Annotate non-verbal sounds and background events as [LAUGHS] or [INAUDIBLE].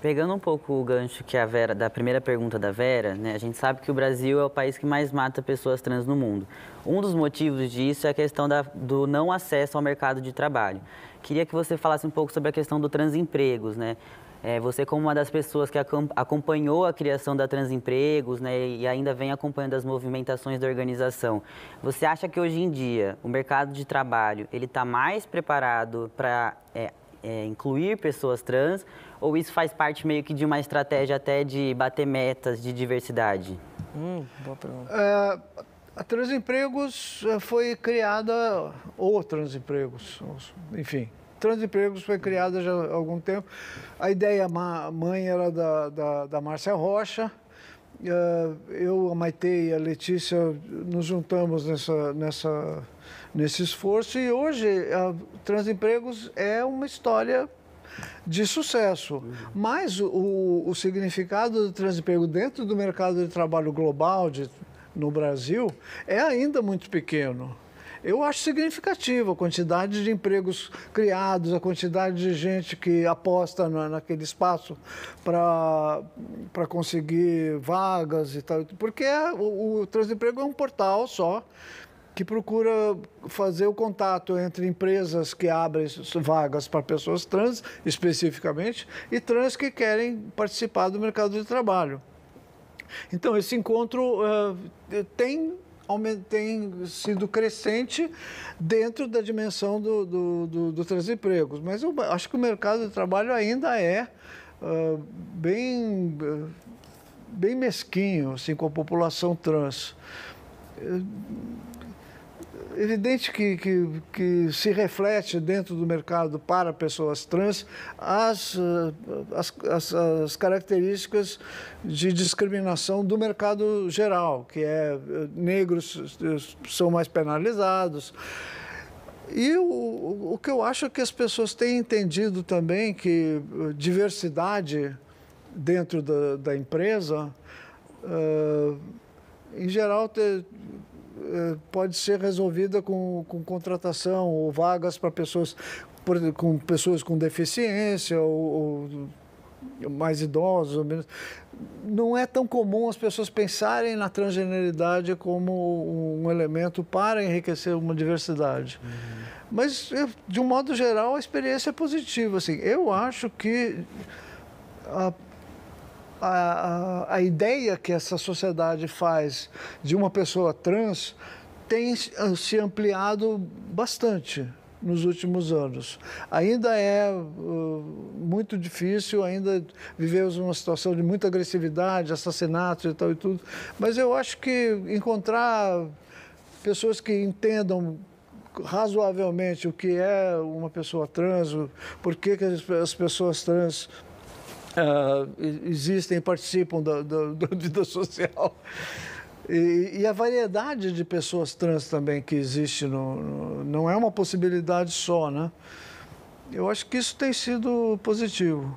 Pegando um pouco o gancho que a Vera, da primeira pergunta da Vera, né, a gente sabe que o Brasil é o país que mais mata pessoas trans no mundo. Um dos motivos disso é a questão da, do não acesso ao mercado de trabalho. Queria que você falasse um pouco sobre a questão do transempregos, né? É, você como uma das pessoas que acompanhou a criação da Transempregos né, e ainda vem acompanhando as movimentações da organização, você acha que hoje em dia o mercado de trabalho ele está mais preparado para é, é, incluir pessoas trans? Ou isso faz parte meio que de uma estratégia até de bater metas de diversidade? Hum, boa pergunta. É, a Transempregos é, foi criada, ou Transempregos, enfim, Transempregos foi criada já há algum tempo. A ideia mãe era da, da, da Márcia Rocha, eh, eu, a Maite e a Letícia nos juntamos nessa, nessa, nesse esforço e hoje a Transempregos é uma história de sucesso. Uhum. Mas o, o significado do Transemprego dentro do mercado de trabalho global de, no Brasil é ainda muito pequeno. Eu acho significativa a quantidade de empregos criados, a quantidade de gente que aposta naquele espaço para conseguir vagas e tal. Porque é, o, o Transemprego é um portal só que procura fazer o contato entre empresas que abrem vagas para pessoas trans, especificamente, e trans que querem participar do mercado de trabalho. Então, esse encontro uh, tem tem sido crescente dentro da dimensão do, do, do, do transempregos. Mas eu acho que o mercado de trabalho ainda é uh, bem, bem mesquinho assim, com a população trans. Uh, evidente que, que, que, se reflete dentro do mercado para pessoas trans as, eh, as, as, as, características de discriminação do mercado geral, que é eh, negros eh, são mais penalizados. E o, o que eu acho é que as pessoas têm entendido também que diversidade dentro da, da empresa, uh, em geral, ter, eh, pode ser resolvida com, com contratação ou vagas para pessoas com pessoas com deficiência ou, ou mais idosos. Menos. Não é tão comum as pessoas pensarem na transgeneridade como um elemento para enriquecer uma diversidade. Uhum. Mas, de um modo geral, a experiência é positiva. Assim, eu acho que a a, a, ideia que essa sociedade faz de uma pessoa trans tem se ah, ampliado bastante nos últimos anos. Ainda é uh, muito difícil, ainda vivemos uma situação de muita agressividade, assassinatos e tal e tudo, mas eu acho que encontrar pessoas que entendam razoavelmente o que é uma pessoa trans, por que, que as pessoas trans [LAUGHS] Ah, existem, participam da, da, [LAUGHS] da vida social. E, e, a variedade de pessoas trans também que existe no, no, não é uma possibilidade só, né? Eu acho que isso tem sido positivo.